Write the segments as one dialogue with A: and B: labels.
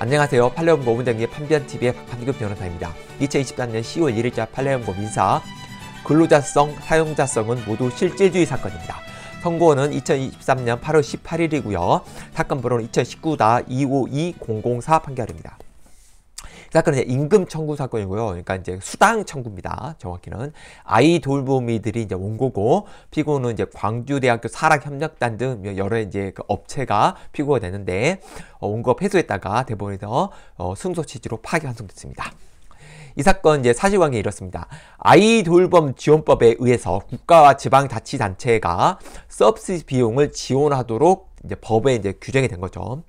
A: 안녕하세요. 팔레연고 문장의 판변TV의 박판규 변호사입니다. 2023년 10월 1일자 팔레연고 민사 근로자성, 사용자성은 모두 실질주의 사건입니다. 선고는 2023년 8월 18일이고요. 사건 번호는 2019다 252004 판결입니다. 사건은 임금 청구 사건이고요. 그러니까 이제 수당 청구입니다. 정확히는 아이 돌보미들이 이제 온 거고 피고는 이제 광주대학교 사랑협력단등 여러 이제 그 업체가 피고가 되는데 어, 온거 패소했다가 대법원에서 어, 승소 취지로 파기환송됐습니다. 이 사건 이제 사실관계 이렇습니다. 아이돌봄 지원법에 의해서 국가와 지방자치단체가 서비스 비용을 지원하도록 이제 법에 이제 규정이 된 거죠.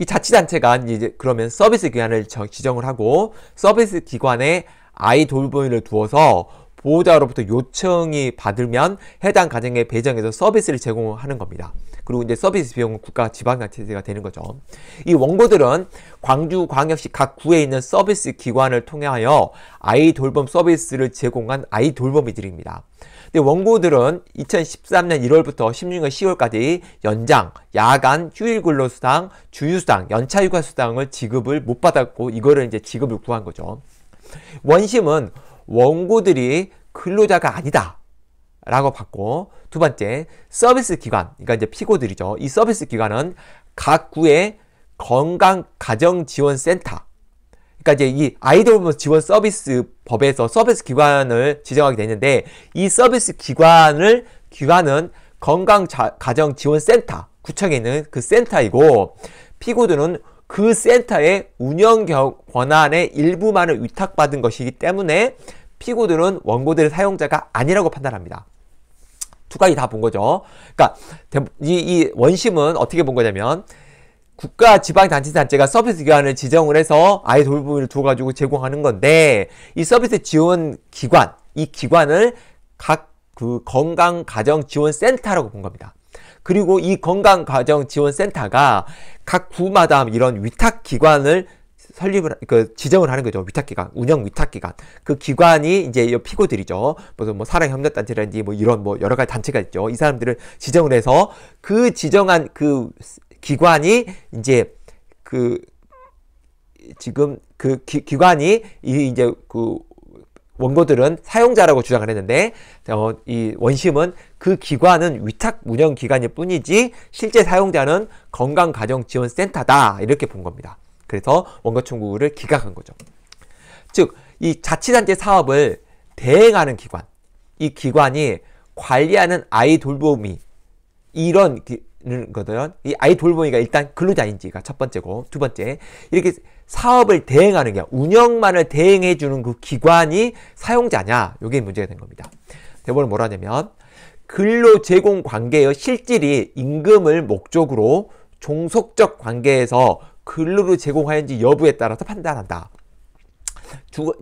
A: 이 자치단체가 이제 그러면 서비스 기관을 지정을 하고 서비스 기관에 아이 돌보인을 두어서 보호자로부터 요청이 받으면 해당 가정에 배정해서 서비스를 제공하는 겁니다. 그리고 이제 서비스 비용은 국가 지방자치제가 되는 거죠. 이 원고들은 광주광역시 각 구에 있는 서비스 기관을 통하여 아이 돌봄 서비스를 제공한 아이 돌봄이들입니다 근데 원고들은 2013년 1월부터 16년 10월까지 연장, 야간, 휴일 근로수당, 주휴수당, 연차휴가수당을 지급을 못 받았고 이거를 이제 지급을 구한 거죠. 원심은 원고들이 근로자가 아니다. 라고 받고 두 번째 서비스 기관 그러니까 이제 피고들이죠 이 서비스 기관은 각 구의 건강가정지원센터 그러니까 이제 이 아이돌 뭐 지원 서비스 법에서 서비스 기관을 지정하게 되는데 이 서비스 기관을 기관은 건강가정지원센터 구청에 있는 그 센터이고 피고들은 그 센터의 운영 권한의 일부만을 위탁받은 것이기 때문에 피고들은 원고들 사용자가 아니라고 판단합니다. 두 가지 다 본 거죠. 그러니까 이, 이 원심은 어떻게 본 거냐면 국가 지방단체단체가 서비스 기관을 지정을 해서 아이 돌봄을 두어가지고 제공하는 건데 이 서비스 지원 기관 이 기관을 각 그 건강가정지원센터라고 본 겁니다. 그리고 이 건강가정지원센터가 각 구마다 이런 위탁기관을 설립을 그 지정을 하는 거죠 위탁기관 운영 위탁기관 그 기관이 이제 피고들이죠 무슨 뭐 사랑협력단체라든지 뭐 이런 뭐 여러 가지 단체가 있죠 이 사람들을 지정을 해서 그 지정한 그 기관이 이제 그 지금 그 기, 기관이 이 이제 그 원고들은 사용자라고 주장을 했는데 어, 이 원심은 그 기관은 위탁 운영 기관일 뿐이지 실제 사용자는 건강가정지원센터다 이렇게 본 겁니다. 그래서 원고 청구를 기각한 거죠. 즉 이 자치단체 사업을 대행하는 기관, 이 기관이 관리하는 아이 돌보미 이런 기, 거든 이 아이 돌보이가 일단 근로자인지가 첫 번째고 두 번째 이렇게 사업을 대행하는 게 운영만을 대행해 주는 그 기관이 사용자냐 이게 문제가 된 겁니다. 대본을 뭐라 하냐면 근로 제공 관계의 실질이 임금을 목적으로 종속적 관계에서 근로를 제공하는지 여부에 따라서 판단한다. 주,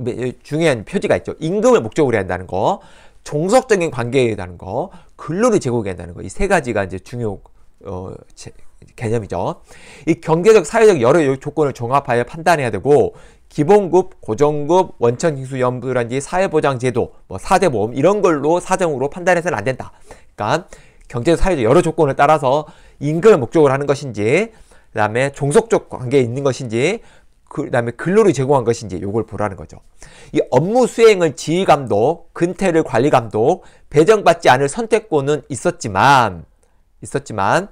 A: 중요한 표지가 있죠. 임금을 목적으로 해야 한다는 거, 종속적인 관계에 의한 거, 근로를 제공해야 한다는 거. 이 세 가지가 이제 중요 어, 제, 개념이죠. 이 경제적, 사회적 여러 조건을 종합하여 판단해야 되고 기본급, 고정급, 원천징수연부라든지 사회보장제도, 뭐 사대보험 이런 걸로 사정으로 판단해서는 안 된다. 그러니까 경제적, 사회적 여러 조건을 따라서 임금을 목적으로 하는 것인지 그 다음에 종속적 관계에 있는 것인지 그 다음에 근로를 제공한 것인지 요걸 보라는 거죠. 이 업무 수행을 지휘감독, 근태를 관리감독, 배정받지 않을 선택권은 있었지만 있었지만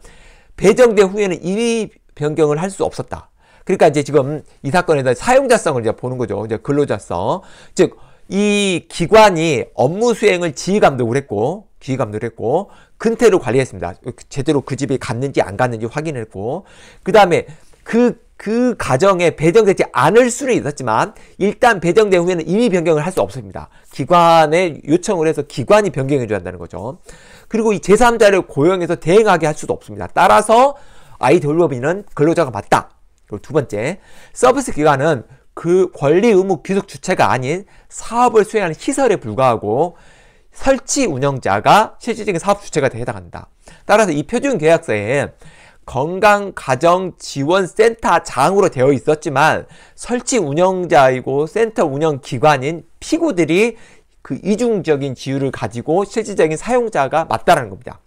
A: 배정된 후에는 이미 변경을 할 수 없었다. 그러니까 이제 지금 이 사건에 대한 사용자성을 이제 보는 거죠. 이제 근로자성. 즉, 이 기관이 업무 수행을 지휘 감독을 했고, 지휘 감독을 했고, 근태를 관리했습니다. 제대로 그집에 갔는지 안 갔는지 확인했고, 그 다음에 그그 가정에 배정되지 않을 수는 있었지만 일단 배정된 후에는 이미 변경을 할 수 없습니다. 기관에 요청을 해서 기관이 변경해 줘야 한다는 거죠. 그리고 이 제3자를 고용해서 대행하게 할 수도 없습니다. 따라서 아이 돌보비는 근로자가 맞다. 그리고 두 번째, 서비스 기관은 그 권리 의무 귀속 주체가 아닌 사업을 수행하는 시설에 불과하고 설치 운영자가 실질적인 사업 주체가 해당한다. 따라서 이 표준 계약서에 건강가정지원센터장으로 되어 있었지만 설치 운영자이고 센터 운영 기관인 피고들이 그 이중적인 지위를 가지고 실질적인 사용자가 맞다라는 겁니다.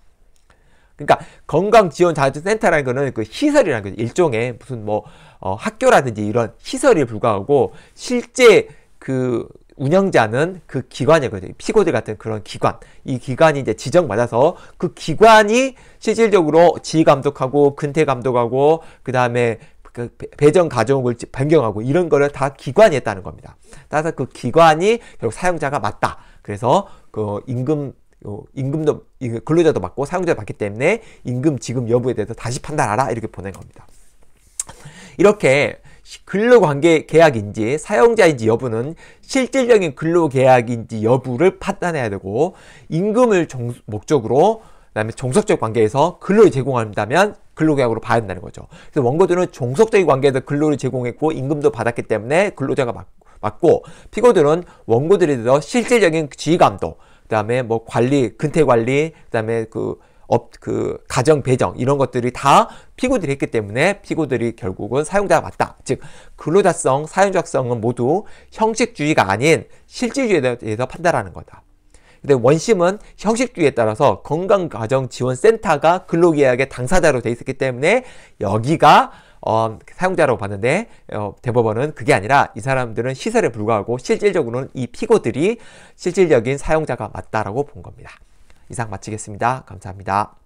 A: 그러니까 건강지원자원센터라는 거는 그 시설이라는 거죠. 일종의 무슨 뭐 어, 학교라든지 이런 시설에 불과하고 실제 그 운영자는 그 기관이거든요. 피고들 같은 그런 기관. 이 기관이 이제 지정받아서 그 기관이 실질적으로 지휘 감독하고 근태 감독하고 그다음에 그 배정 가정을 변경하고 이런 거를 다 기관이 했다는 겁니다. 따라서 그 기관이 결국 사용자가 맞다. 그래서 그 임금 임금도 근로자도 맞고 사용자도 맞기 때문에 임금 지급 여부에 대해서 다시 판단하라 이렇게 보낸 겁니다. 이렇게 근로관계 계약인지 사용자인지 여부는 실질적인 근로계약인지 여부를 판단해야 되고 임금을 정, 목적으로 그다음에 종속적 관계에서 근로를 제공한다면 근로계약으로 봐야 된다는 거죠. 그래서 원고들은 종속적인 관계에서 근로를 제공했고 임금도 받았기 때문에 근로자가 맞, 맞고 피고들은 원고들에 대해서 실질적인 지휘감도 그다음에 뭐 관리 근태 관리 그다음에 그 업, 그 가정 배정 이런 것들이 다 피고들이 했기 때문에 피고들이 결국은 사용자가 맞다. 즉 근로자성, 사용자성은 모두 형식주의가 아닌 실질주의에 대해서 판단하는 거다. 근데 원심은 형식주의에 따라서 건강가정지원센터가 근로계약의 당사자로 되어 있었기 때문에 여기가 어, 사용자라고 봤는데 어, 대법원은 그게 아니라 이 사람들은 시설에 불과하고 실질적으로는 이 피고들이 실질적인 사용자가 맞다라고 본 겁니다. 이상 마치겠습니다. 감사합니다.